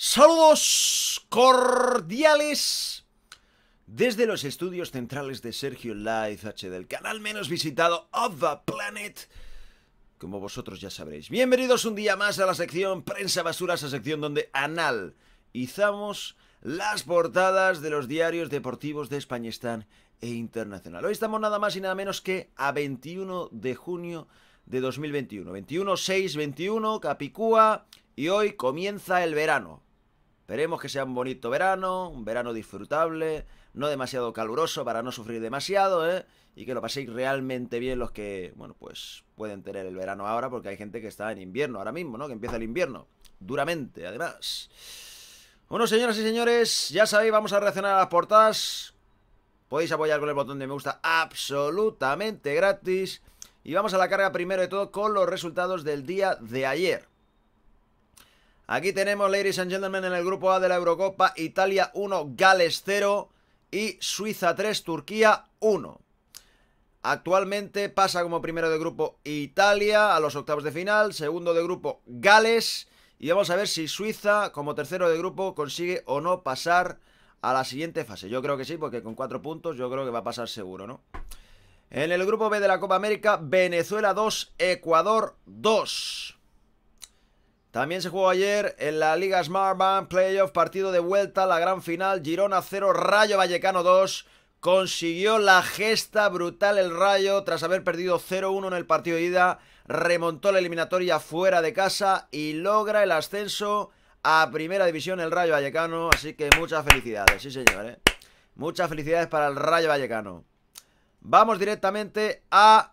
Saludos cordiales desde los estudios centrales de Sergio Live H del canal menos visitado of the planet. Como vosotros ya sabréis. Bienvenidos un día más a la sección Prensa Basura, esa sección donde analizamos las portadas de los diarios deportivos de Españistán e internacional. Hoy estamos nada más y nada menos que a 21 de junio de 2021. 21, 6, 21, Capicúa. Y hoy comienza el verano. Esperemos que sea un bonito verano, un verano disfrutable, no demasiado caluroso para no sufrir demasiado, ¿eh? Y que lo paséis realmente bien los que, bueno, pues pueden tener el verano ahora, porque hay gente que está en invierno ahora mismo, ¿no? Que empieza el invierno, duramente, además. Bueno, señoras y señores, ya sabéis, vamos a reaccionar a las portadas. Podéis apoyar con el botón de me gusta absolutamente gratis. Y vamos a la carga primero de todo con los resultados del día de ayer. Aquí tenemos, ladies and gentlemen, en el grupo A de la Eurocopa, Italia 1, Gales 0 y Suiza 3, Turquía 1. Actualmente pasa como primero de grupo Italia a los octavos de final, segundo de grupo Gales y vamos a ver si Suiza como tercero de grupo consigue o no pasar a la siguiente fase. Yo creo que sí, porque con cuatro puntos yo creo que va a pasar seguro, ¿no? En el grupo B de la Copa América, Venezuela 2, Ecuador 2. También se jugó ayer en la Liga Smartbank Playoff, partido de vuelta, la gran final, Girona 0, Rayo Vallecano 2. Consiguió la gesta brutal el Rayo tras haber perdido 0-1 en el partido de ida, remontó la eliminatoria fuera de casa y logra el ascenso a Primera División el Rayo Vallecano, así que muchas felicidades, sí señor, ¿eh? Muchas felicidades para el Rayo Vallecano. Vamos directamente a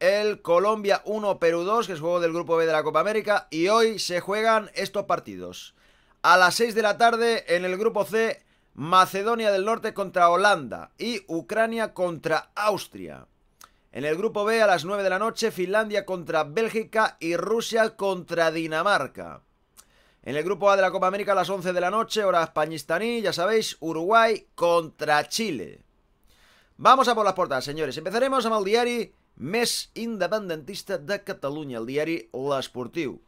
el Colombia 1 Perú 2, que es juego del grupo B de la Copa América, y hoy se juegan estos partidos. A las 6 de la tarde en el grupo C, Macedonia del Norte contra Holanda y Ucrania contra Austria. En el grupo B a las 9 de la noche, Finlandia contra Bélgica y Rusia contra Dinamarca. En el grupo A de la Copa América a las 11 de la noche, hora españistaní, ya sabéis, Uruguay contra Chile. Vamos a por las puertas señores. Empezaremos a Maldiari mes independentista de Catalunya, el diario L'Esportiu.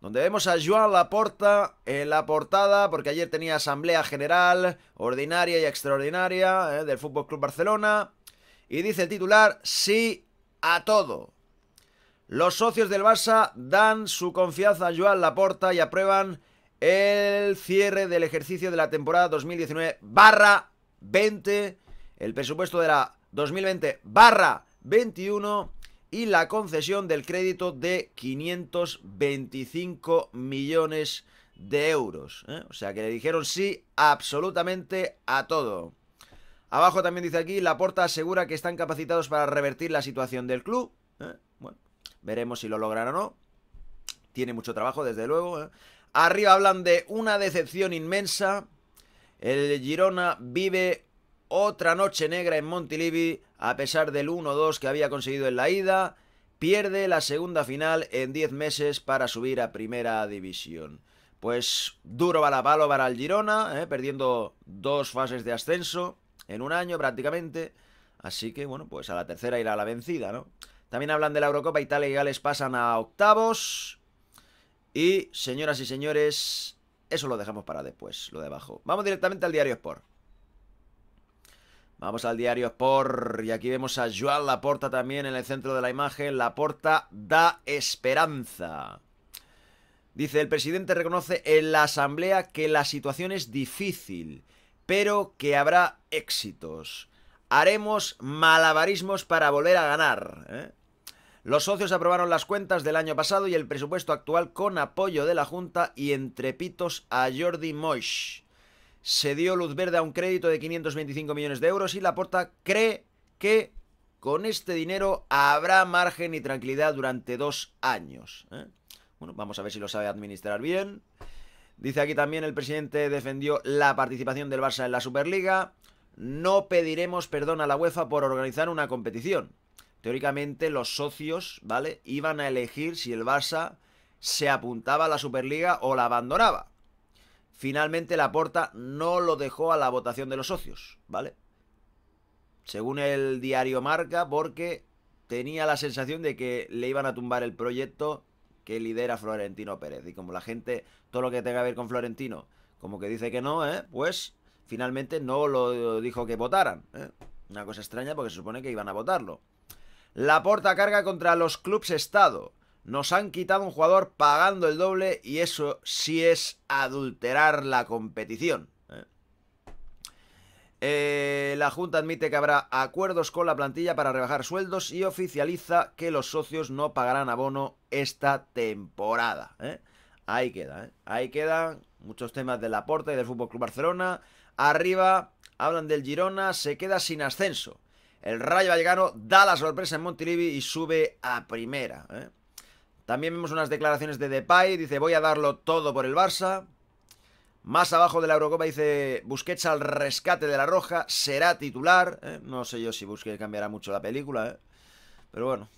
Donde vemos a Joan Laporta en la portada, porque ayer tenía asamblea general, ordinaria y extraordinaria, eh, del Fútbol Club Barcelona. Y dice el titular: Sí a todo. Los socios del Barça dan su confianza a Joan Laporta y aprueban el cierre del ejercicio de la temporada 2019 20, el presupuesto de la 2020 barra 21 y la concesión del crédito de 525 millones de euros. ¿eh? O sea que le dijeron sí absolutamente a todo. Abajo también dice aquí, la porta asegura que están capacitados para revertir la situación del club. ¿eh? Bueno, veremos si lo logran o no. Tiene mucho trabajo, desde luego. ¿eh? Arriba hablan de una decepción inmensa. El Girona vive otra noche negra en Montilivi, a pesar del 1-2 que había conseguido en la ida, pierde la segunda final en 10 meses para subir a primera división. Pues duro palo para el Girona, eh, perdiendo dos fases de ascenso en un año prácticamente. Así que bueno, pues a la tercera irá la vencida, ¿no? También hablan de la Eurocopa, Italia y Gales pasan a octavos. Y, señoras y señores, eso lo dejamos para después, lo de abajo. Vamos directamente al diario Sport. Vamos al diario Sport y aquí vemos a Joan Laporta también en el centro de la imagen. Laporta da esperanza. Dice, el presidente reconoce en la asamblea que la situación es difícil, pero que habrá éxitos. Haremos malabarismos para volver a ganar. ¿eh? Los socios aprobaron las cuentas del año pasado y el presupuesto actual con apoyo de la Junta y entre pitos a Jordi Moix se dio luz verde a un crédito de 525 millones de euros y la Laporta cree que con este dinero habrá margen y tranquilidad durante dos años. ¿eh? Bueno, vamos a ver si lo sabe administrar bien. Dice aquí también el presidente defendió la participación del Barça en la Superliga. No pediremos perdón a la UEFA por organizar una competición. Teóricamente los socios, ¿vale? Iban a elegir si el Barça se apuntaba a la Superliga o la abandonaba. Finalmente la porta no lo dejó a la votación de los socios, ¿vale? Según el diario Marca, porque tenía la sensación de que le iban a tumbar el proyecto que lidera Florentino Pérez. Y como la gente, todo lo que tenga que ver con Florentino, como que dice que no, ¿eh? pues finalmente no lo dijo que votaran. ¿eh? Una cosa extraña porque se supone que iban a votarlo. La porta carga contra los clubes Estado. Nos han quitado un jugador pagando el doble y eso sí es adulterar la competición. ¿eh? Eh, la Junta admite que habrá acuerdos con la plantilla para rebajar sueldos y oficializa que los socios no pagarán abono esta temporada. ¿eh? Ahí queda, ahí quedan muchos temas del aporte y del FC Club Barcelona. Arriba hablan del Girona, se queda sin ascenso. El Rayo Vallecano da la sorpresa en Montilivi y sube a primera. También vemos unas declaraciones de Depay, dice voy a darlo todo por el Barça. Más abajo de la Eurocopa dice Busquets al rescate de la Roja, será titular. ¿eh? No sé yo si Busquets cambiará mucho la película, ¿eh? pero bueno.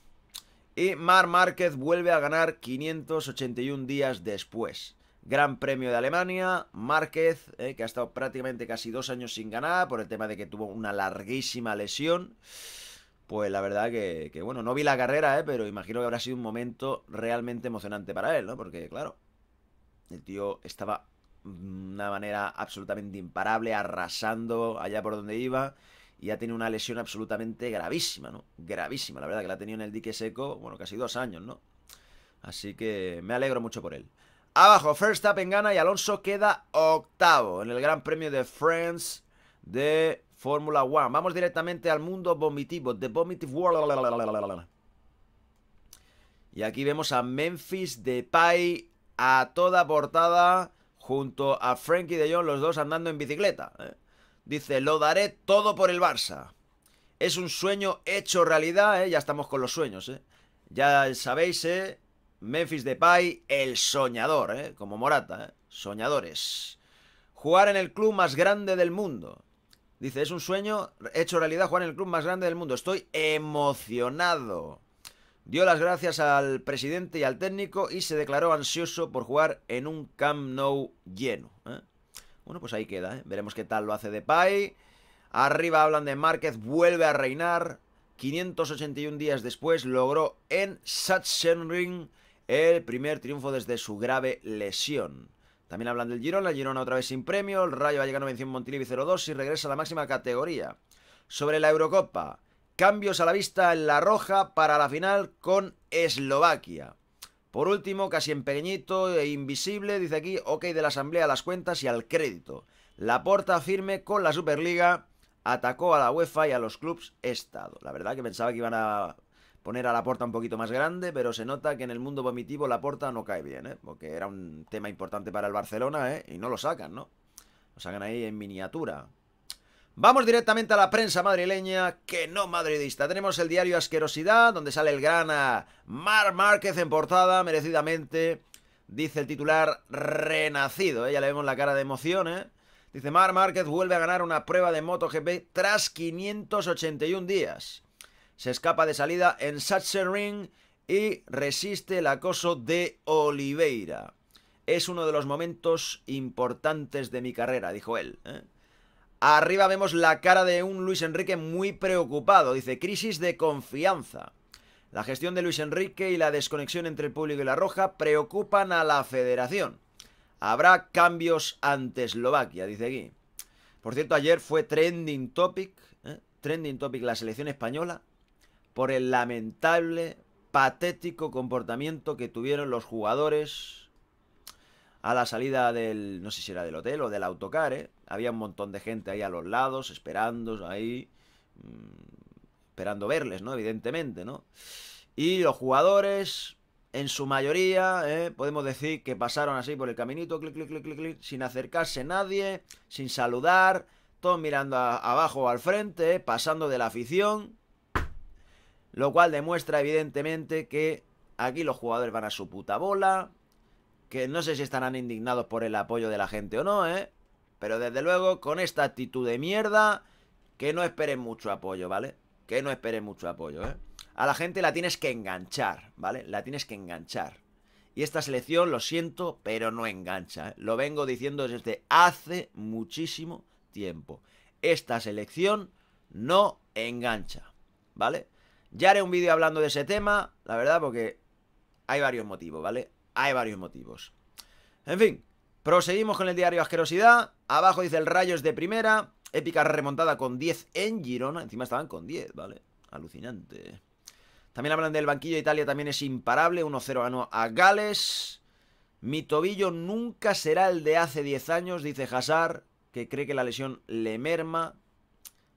Y Mar Márquez vuelve a ganar 581 días después. Gran Premio de Alemania, Márquez, ¿eh? que ha estado prácticamente casi dos años sin ganar por el tema de que tuvo una larguísima lesión pues la verdad que, bueno, no vi la carrera, ¿eh? pero imagino que habrá sido un momento realmente emocionante para él, ¿no? Porque, claro, el tío estaba de una manera absolutamente imparable, arrasando allá por donde iba, y ha tenido una lesión absolutamente gravísima, ¿no? Gravísima, la verdad, que la ha tenido en el dique seco, bueno, casi dos años, ¿no? Así que me alegro mucho por él. Abajo, first en gana y Alonso queda octavo en el Gran Premio de France de Fórmula 1... Vamos directamente al mundo vomitivo. The Vomitive World. Y aquí vemos a Memphis Depay a toda portada junto a Frankie de Jong, los dos andando en bicicleta. ¿eh? Dice, lo daré todo por el Barça. Es un sueño hecho realidad, ¿eh? ya estamos con los sueños. ¿eh? Ya sabéis, ¿eh? Memphis Depay, el soñador, como Morata, soñadores. Jugar en el club más grande del mundo. Dice, es un sueño hecho realidad jugar en el club más grande del mundo. Estoy emocionado. Dio las gracias al presidente y al técnico y se declaró ansioso por jugar en un Camp Nou lleno. ¿eh? Bueno, pues ahí queda. ¿eh? Veremos qué tal lo hace Depay. Arriba hablan de Márquez, vuelve a reinar. 581 días después logró en Sachsenring el primer triunfo desde su grave lesión. También hablan del Girona, el Girona otra vez sin premio, el Rayo Vallecano a en Montilivi 0-2 y regresa a la máxima categoría. Sobre la Eurocopa, cambios a la vista en la roja para la final con Eslovaquia. Por último, casi en pequeñito e invisible, dice aquí, ok de la Asamblea a las cuentas y al crédito. La porta firme con la Superliga atacó a la UEFA y a los clubes Estado. La verdad que pensaba que iban a poner a la puerta un poquito más grande, pero se nota que en el mundo vomitivo la puerta no cae bien, ¿eh? Porque era un tema importante para el Barcelona, ¿eh? Y no lo sacan, ¿no? Lo sacan ahí en miniatura. Vamos directamente a la prensa madrileña, que no madridista. Tenemos el diario Asquerosidad, donde sale el grana ah, Mar Márquez en portada, merecidamente. Dice el titular renacido, ¿eh? ya le vemos la cara de emoción, ¿eh? Dice Mar Márquez vuelve a ganar una prueba de MotoGP tras 581 días se escapa de salida en Sachsenring y resiste el acoso de Oliveira. Es uno de los momentos importantes de mi carrera, dijo él. ¿eh? Arriba vemos la cara de un Luis Enrique muy preocupado, dice crisis de confianza. La gestión de Luis Enrique y la desconexión entre el público y la roja preocupan a la federación. Habrá cambios ante Eslovaquia, dice aquí. Por cierto, ayer fue trending topic, ¿eh? trending topic la selección española por el lamentable, patético comportamiento que tuvieron los jugadores a la salida del, no sé si era del hotel o del autocar, ¿eh? Había un montón de gente ahí a los lados, esperando, ahí, mm, esperando verles, ¿no? Evidentemente, ¿no? Y los jugadores, en su mayoría, ¿eh? podemos decir que pasaron así por el caminito, clic, clic, clic, clic, sin acercarse nadie, sin saludar, todos mirando abajo o al frente, ¿eh? pasando de la afición. Lo cual demuestra evidentemente que aquí los jugadores van a su puta bola. Que no sé si estarán indignados por el apoyo de la gente o no, ¿eh? Pero desde luego, con esta actitud de mierda, que no esperen mucho apoyo, ¿vale? Que no esperen mucho apoyo, ¿eh? A la gente la tienes que enganchar, ¿vale? La tienes que enganchar. Y esta selección, lo siento, pero no engancha. ¿eh? Lo vengo diciendo desde hace muchísimo tiempo. Esta selección no engancha, ¿vale? Ya haré un vídeo hablando de ese tema, la verdad, porque hay varios motivos, ¿vale? Hay varios motivos. En fin, proseguimos con el diario Asquerosidad. Abajo dice el rayo es de primera. Épica remontada con 10 en Girona. Encima estaban con 10, ¿vale? Alucinante. También hablan del banquillo de Italia, también es imparable. 1-0 a Gales. Mi tobillo nunca será el de hace 10 años, dice Hazard, que cree que la lesión le merma.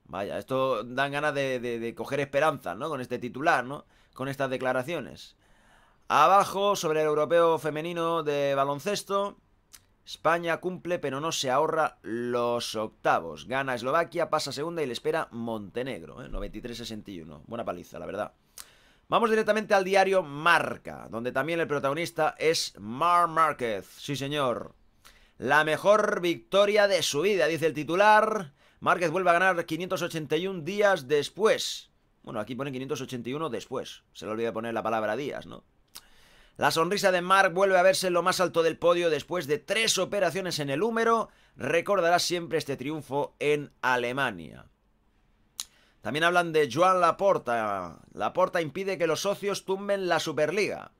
Vaya, esto dan ganas de, coger esperanza, ¿no? Con este titular, ¿no? Con estas declaraciones. Abajo, sobre el europeo femenino de baloncesto, España cumple pero no se ahorra los octavos. Gana Eslovaquia, pasa segunda y le espera Montenegro, ¿eh? 93-61. Buena paliza, la verdad. Vamos directamente al diario Marca, donde también el protagonista es Mar Márquez. Sí, señor. La mejor victoria de su vida, dice el titular. Márquez vuelve a ganar 581 días después. Bueno, aquí pone 581 después. Se le olvida poner la palabra días, ¿no? La sonrisa de Mark vuelve a verse en lo más alto del podio después de tres operaciones en el húmero. Recordará siempre este triunfo en Alemania. También hablan de Joan Laporta. Laporta impide que los socios tumben la Superliga.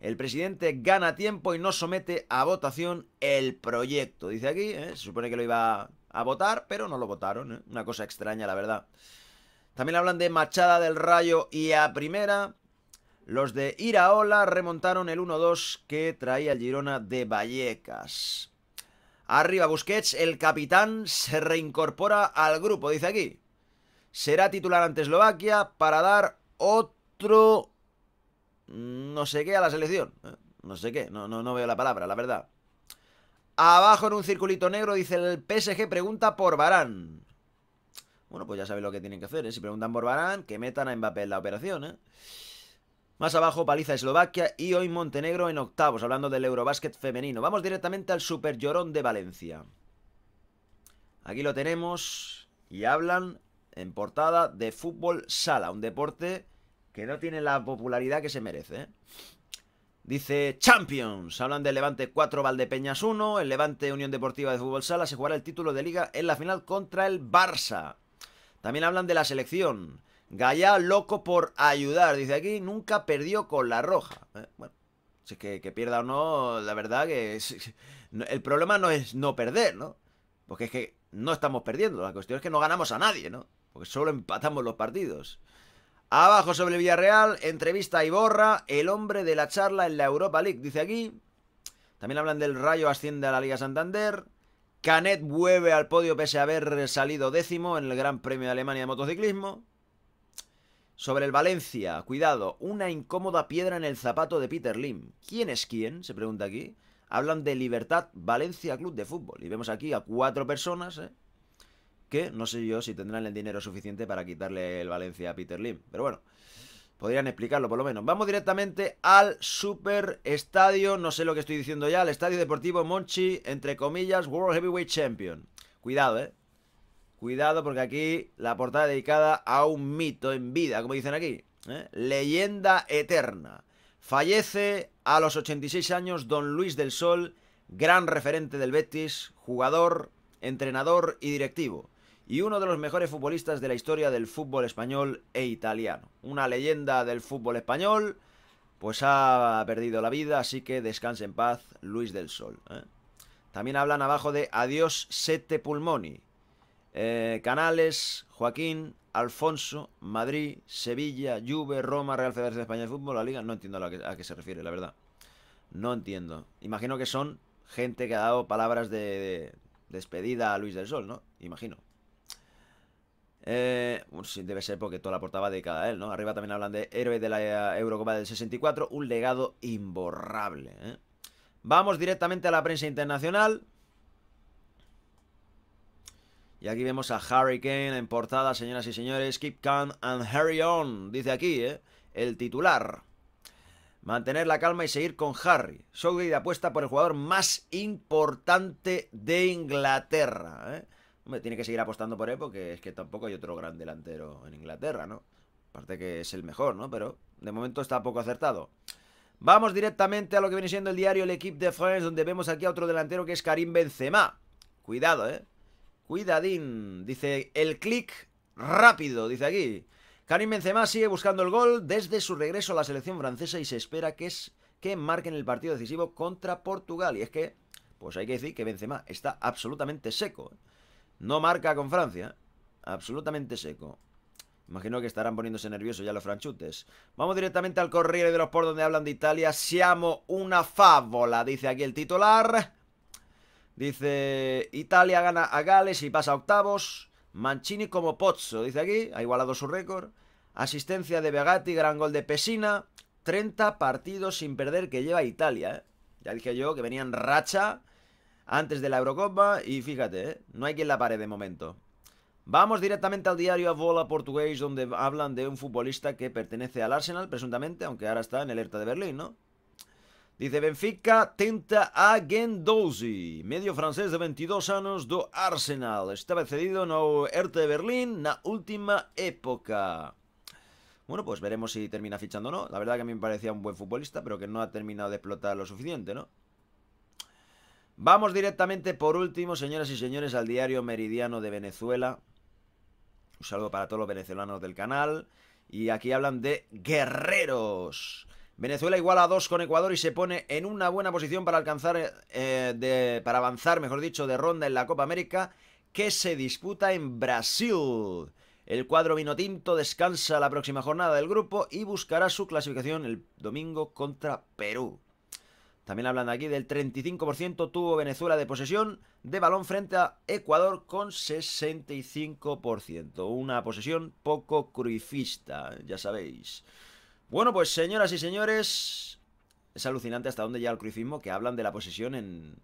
El presidente gana tiempo y no somete a votación el proyecto. Dice aquí, ¿eh? se supone que lo iba a votar, pero no lo votaron. ¿eh? Una cosa extraña, la verdad. También hablan de Machada del Rayo y a primera. Los de Iraola remontaron el 1-2 que traía el Girona de Vallecas. Arriba Busquets, el capitán se reincorpora al grupo, dice aquí. Será titular ante Eslovaquia para dar otro... no sé qué a la selección. ¿eh? No sé qué, no, no, no veo la palabra, la verdad. Abajo en un circulito negro dice el PSG pregunta por Barán. Bueno, pues ya saben lo que tienen que hacer, ¿eh? Si preguntan por Barán, que metan a Mbappé en la operación, ¿eh? Más abajo, paliza Eslovaquia y hoy Montenegro en octavos, hablando del Eurobásquet femenino. Vamos directamente al Super Llorón de Valencia. Aquí lo tenemos y hablan en portada de fútbol sala, un deporte que no tiene la popularidad que se merece, ¿eh? Dice Champions. Hablan del Levante 4, Valdepeñas 1. El Levante Unión Deportiva de Fútbol Sala se jugará el título de liga en la final contra el Barça. También hablan de la selección. Gaya loco por ayudar. Dice aquí, nunca perdió con la roja. Eh, bueno, si que, pierda o no, la verdad que el problema no es no perder, ¿no? Porque es que no estamos perdiendo. La cuestión es que no ganamos a nadie, ¿no? Porque solo empatamos los partidos. Abajo sobre Villarreal, entrevista a Iborra, el hombre de la charla en la Europa League, dice aquí. También hablan del Rayo asciende a la Liga Santander. Canet vuelve al podio pese a haber salido décimo en el Gran Premio de Alemania de motociclismo. Sobre el Valencia, cuidado, una incómoda piedra en el zapato de Peter Lim. ¿Quién es quién? Se pregunta aquí. Hablan de Libertad Valencia Club de Fútbol. Y vemos aquí a cuatro personas, ¿eh? que no sé yo si tendrán el dinero suficiente para quitarle el Valencia a Peter Lim. Pero bueno, podrían explicarlo por lo menos. Vamos directamente al super estadio, no sé lo que estoy diciendo ya, al estadio deportivo Monchi, entre comillas, World Heavyweight Champion. Cuidado, eh. Cuidado porque aquí la portada dedicada a un mito en vida, como dicen aquí. Eh. Leyenda eterna. Fallece a los 86 años don Luis del Sol, gran referente del Betis, jugador, entrenador y directivo y uno de los mejores futbolistas de la historia del fútbol español e italiano. Una leyenda del fútbol español, pues ha perdido la vida, así que descanse en paz Luis del Sol. ¿eh? También hablan abajo de Adiós Sete Pulmoni. Eh, Canales, Joaquín, Alfonso, Madrid, Sevilla, Juve, Roma, Real Federación de España de Fútbol, la Liga. No entiendo a, qué se refiere, la verdad. No entiendo. Imagino que son gente que ha dado palabras de despedida a Luis del Sol, ¿no? Imagino. Eh, debe ser porque toda la portada dedicada a él, ¿no? Arriba también hablan de héroe de la eh, Eurocopa del 64, un legado imborrable. ¿eh? Vamos directamente a la prensa internacional. Y aquí vemos a Harry Kane en portada, señoras y señores. Keep calm and hurry on, dice aquí, ¿eh? El titular. Mantener la calma y seguir con Harry. y apuesta por el jugador más importante de Inglaterra, ¿eh? tiene que seguir apostando por él porque es que tampoco hay otro gran delantero en Inglaterra, ¿no? Aparte que es el mejor, ¿no? Pero de momento está poco acertado. Vamos directamente a lo que viene siendo el diario El Equipe de France, donde vemos aquí a otro delantero que es Karim Benzema. Cuidado, ¿eh? Cuidadín. Dice el clic rápido, dice aquí. Karim Benzema sigue buscando el gol desde su regreso a la selección francesa y se espera que, es, que marquen el partido decisivo contra Portugal. Y es que, pues hay que decir que Benzema está absolutamente seco. ¿eh? No marca con Francia. Absolutamente seco. Imagino que estarán poniéndose nerviosos ya los franchutes. Vamos directamente al Corriere de los Por donde hablan de Italia. Siamo una fábula, dice aquí el titular. Dice, Italia gana a Gales y pasa a octavos. Mancini como Pozzo, dice aquí, ha igualado su récord. Asistencia de Begatti, gran gol de Pesina. 30 partidos sin perder que lleva Italia. ¿eh? Ya dije yo que venían racha antes de la Eurocopa y fíjate, ¿eh? no hay quien la pare de momento. Vamos directamente al diario A Bola Portugués, donde hablan de un futbolista que pertenece al Arsenal, presuntamente, aunque ahora está en el ERTA de Berlín, ¿no? Dice Benfica tenta a Gendouzi, medio francés de 22 años do Arsenal. Estaba cedido el ERTA de Berlín la última época. Bueno, pues veremos si termina fichando o no. La verdad que a mí me parecía un buen futbolista, pero que no ha terminado de explotar lo suficiente, ¿no? Vamos directamente por último, señoras y señores, al diario Meridiano de Venezuela. Un saludo para todos los venezolanos del canal. Y aquí hablan de guerreros. Venezuela iguala a dos con Ecuador y se pone en una buena posición para alcanzar, eh, para avanzar, mejor dicho, de ronda en la Copa América que se disputa en Brasil. El cuadro vinotinto descansa la próxima jornada del grupo y buscará su clasificación el domingo contra Perú. También hablando aquí del 35% tuvo Venezuela de posesión de balón frente a Ecuador con 65%. Una posesión poco cruifista, ya sabéis. Bueno, pues señoras y señores, es alucinante hasta dónde llega el cruifismo que hablan de la posesión en,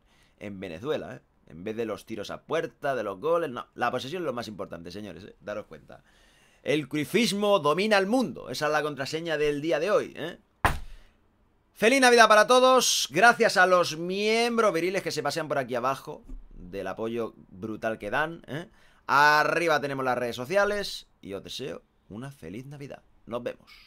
Venezuela, ¿eh? En vez de los tiros a puerta, de los goles, no. La posesión es lo más importante, señores, ¿eh? daros cuenta. El cruifismo domina el mundo. Esa es la contraseña del día de hoy, ¿eh? Feliz Navidad para todos. Gracias a los miembros viriles que se pasean por aquí abajo. Del apoyo brutal que dan. ¿eh? Arriba tenemos las redes sociales. Y os deseo una feliz Navidad. Nos vemos.